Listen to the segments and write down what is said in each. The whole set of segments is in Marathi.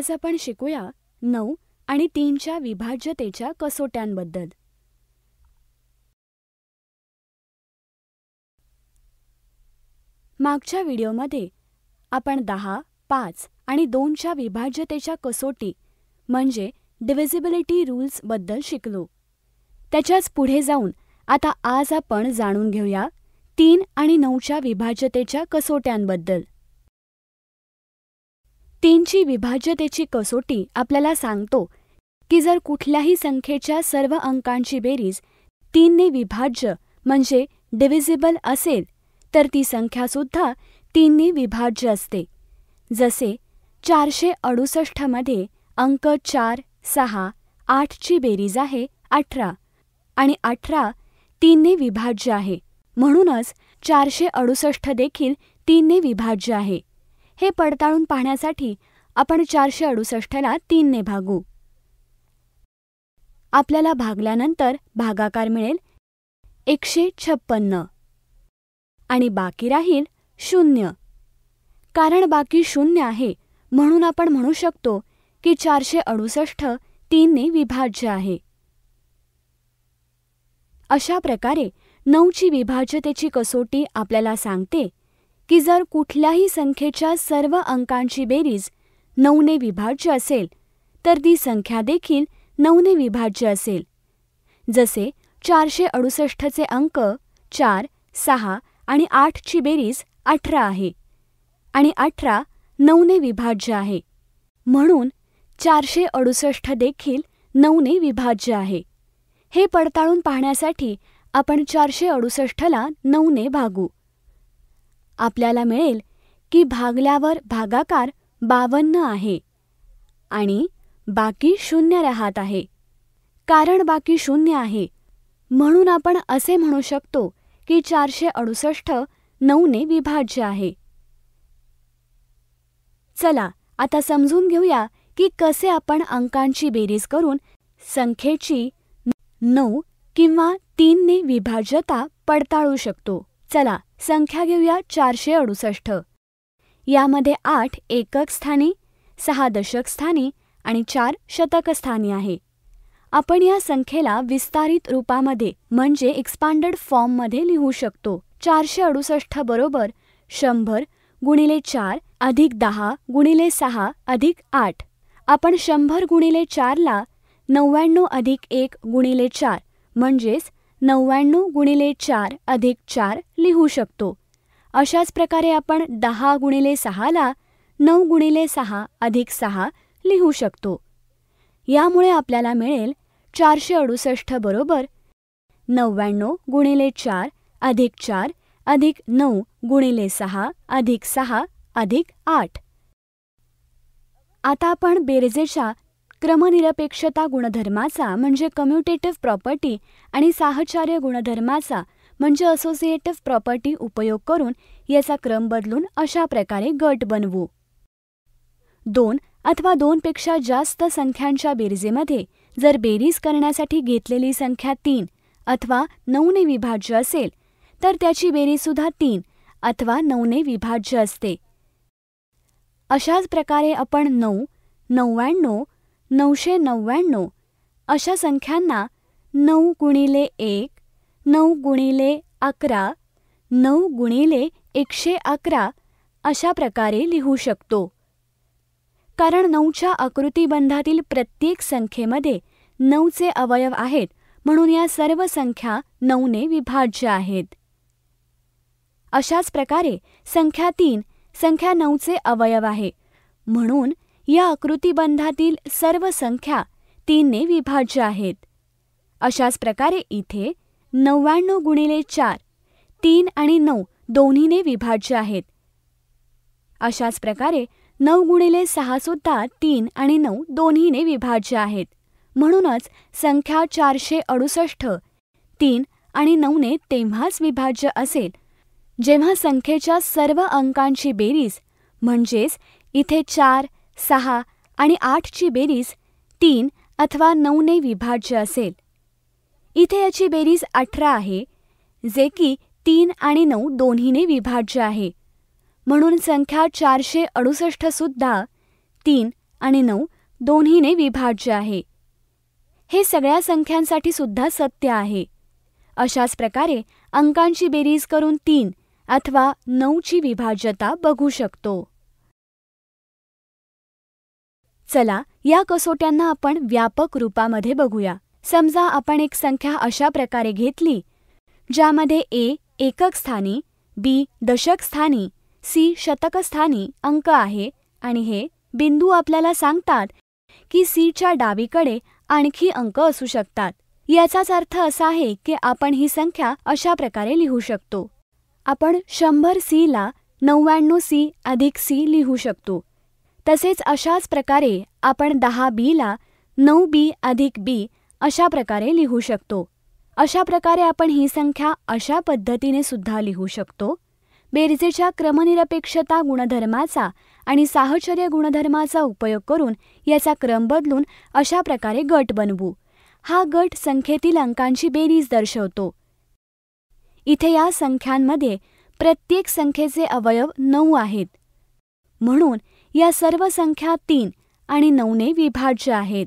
आज आपण शिकूया नऊ आणि तीनच्या विभाज्यतेच्या कसोट्यांबद्दल मागच्या व्हिडिओमध्ये आपण दहा पाच आणि दोनच्या विभाज्यतेच्या कसोटी म्हणजे डिव्हिजिबिलिटी रूल्सबद्दल शिकलो त्याच्याच पुढे जाऊन आता आज आपण जाणून घेऊया तीन आणि नऊच्या विभाज्यतेच्या कसोट्यांबद्दल तीनची विभाज्यतेची कसोटी आपल्याला सांगतो की जर कुठल्याही संख्येच्या सर्व अंकांची बेरीज तीनने विभाज्य म्हणजे डिव्हिजिबल असेल तर ती संख्यासुद्धा तीनने विभाज्य असते जसे चारशे अडुसष्टमध्ये अंक चार सहा आठची बेरीज आहे अठरा आणि अठरा तीनने विभाज्य आहे म्हणूनच चारशे अडुसष्ट देखील तीनने विभाज्य आहे हे पडताळून पाहण्यासाठी आपण चारशे अडुसष्टला तीनने भागू आपल्याला भागल्यानंतर भागाकार मिळेल एकशे छप्पन्न आणि बाकी राहील शून्य कारण बाकी शून्य आहे म्हणून आपण म्हणू शकतो की चारशे अडुसष्ट तीनने विभाज्य आहे अशा प्रकारे नऊची विभाज्यतेची कसोटी आपल्याला सांगते की जर कुठल्याही संख्येच्या सर्व अंकांची बेरीज नऊने विभाज्य असेल तर ती संख्या देखील नऊने विभाज्य असेल जसे चारशे अडुसष्टचे अंक चार सहा आणि आठची बेरीज अठरा आहे आणि अठरा नऊने विभाज्य आहे म्हणून चारशे अडुसष्ट देखील नऊने विभाज्य आहे हे पडताळून पाहण्यासाठी आपण चारशे अडुसष्टला नऊने भागू आपल्याला मिळेल की भागल्यावर भागाकार बावन्न आहे आणि बाकी शून्य राहत आहे कारण बाकी शून्य आहे म्हणून आपण असे म्हणू शकतो की चारशे अडुसष्ट नऊने विभाज्य आहे चला आता समजून घेऊया की कसे आपण अंकांची बेरीज करून संख्येची नऊ किंवा तीनने विभाज्यता पडताळू शकतो चला संख्या घेऊया चारशे अडुसष्ट यामध्ये आठ एकक स्थानी सहा दशक स्थानी आणि चार शतक स्थानी आहे आपण या संख्येला विस्तारित रूपामध्ये म्हणजे एक्सपांडेड फॉर्ममध्ये लिहू शकतो चारशे अडुसष्ट बरोबर शंभर गुणिले चार अधिक दहा गुणिले सहा अधिक आठ आपण शंभर गुणिले चारला नव्याण्णव अधिक एक गुणिले चार म्हणजेच नव्याण्णव गुणिले चार अधिक चार लिहू शकतो अशाच प्रकारे आपण दहा गुणिले सहाला नऊ गुणिले सहा अधिक सहा लिहू शकतो यामुळे आपल्याला मिळेल चारशे अडुसष्ट बरोबर नव्याण्णव गुणिले चार अधिक चार अधिक नऊ गुणिले सहा अधिक सहा अधिक आठ आता आपण बेरजेच्या क्रमनिरपेक्षता गुणधर्माचा म्हणजे कम्युटेटिव्ह प्रॉपर्टी आणि साहचार्य गुणधर्माचा म्हणजे असोसिएटिव्ह प्रॉपर्टी उपयोग करून याचा क्रम बदलून अशा प्रकारे गट बनवू दोन अथवा दोनपेक्षा जास्त संख्यांच्या बेरजेमध्ये जर बेरीज करण्यासाठी घेतलेली संख्या तीन अथवा नऊने विभाज्य असेल तर त्याची बेरीजसुद्धा तीन अथवा नऊने विभाज्य असते अशाच प्रकारे आपण नऊ नव्याण्णव नऊशे नव्याण्णव अशा संख्यांना नऊ गुणिले एक नऊ गुणिले अकरा नऊ गुणिले एकशे अकरा अशा प्रकारे लिहू शकतो कारण नऊच्या आकृतिबंधातील प्रत्येक संख्येमध्ये नऊचे अवयव आहेत म्हणून या सर्व संख्या नऊने विभाज्य आहेत अशाच प्रकारे संख्या तीन संख्या नऊचे अवयव आहे म्हणून या आकृतिबंधातील सर्व संख्या तीनने विभाज्य आहेत अशाच प्रकारे इथे नव्याण्णव गुणिले चार तीन आणि नऊ दोन्हीने विभाज्य आहेत अशाच प्रकारे नऊ गुणिले सुद्धा तीन आणि नऊ दोन्हीने विभाज्य आहेत म्हणूनच संख्या चारशे अडुसष्ट तीन आणि नऊने तेव्हाच विभाज्य असेल जेव्हा संख्येच्या सर्व अंकांची बेरीज म्हणजेच इथे चार सहा आणि आठची बेरीज तीन अथवा नऊने विभाज्य असेल इथे याची बेरीज अठरा आहे जे की तीन आणि नऊ दोन्हीने विभाज्य आहे म्हणून संख्या चारशे सुद्धा तीन आणि नऊ दोन्हीने विभाज्य आहे हे सगळ्या संख्यांसाठी सुद्धा सत्य आहे अशाच प्रकारे अंकांची बेरीज करून तीन अथवा नऊची विभाज्यता बघू शकतो चला या कसोट्यांना आपण व्यापक रूपामध्ये बघूया समजा आपण एक संख्या अशा प्रकारे घेतली ज्यामध्ये ए एकक स्थानी बी दशक स्थानी सी शतकस्थानी अंक आहे आणि हे बिंदू आपल्याला सांगतात की सीच्या डावीकडे आणखी अंक असू शकतात याचाच अर्थ असा आहे की आपण ही संख्या अशा प्रकारे लिहू शकतो आपण शंभर सीला नव्याण्णव सी अधिक सी लिहू शकतो तसेच अशाच प्रकारे आपण दहा बीला नऊ बी अधिक बी अशा प्रकारे लिहू शकतो अशा प्रकारे आपण ही संख्या अशा पद्धतीने सुद्धा लिहू शकतो बेरजेच्या क्रमनिरपेक्षता गुणधर्माचा आणि साहचर्य गुणधर्माचा उपयोग करून याचा क्रम बदलून अशा प्रकारे गट बनवू हा गट संख्येतील अंकांची बेरीज दर्शवतो इथे या संख्यांमध्ये प्रत्येक संख्येचे अवयव नऊ आहेत म्हणून या सर्व संख्या तीन आणि नऊने विभाज्य आहेत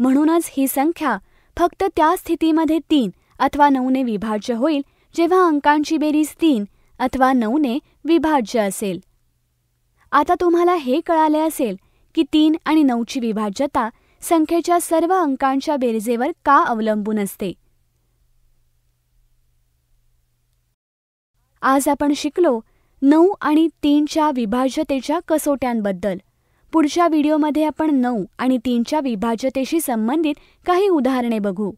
म्हणूनच ही संख्या फक्त त्या स्थितीमध्ये तीन अथवा नऊने विभाज्य होईल जेव्हा अंकांची बेरीज तीन अथवा नऊने विभाज्य असेल आता तुम्हाला हे कळाले असेल की तीन आणि नऊची विभाज्यता संख्येच्या सर्व अंकांच्या बेरजेवर का अवलंबून असते आज आपण शिकलो नऊ आणि तीनच्या विभाज्यतेच्या कसोट्यांबद्दल पुढच्या व्हिडिओमध्ये आपण नऊ आणि तीनच्या विभाज्यतेशी संबंधित काही उदाहरणे बघू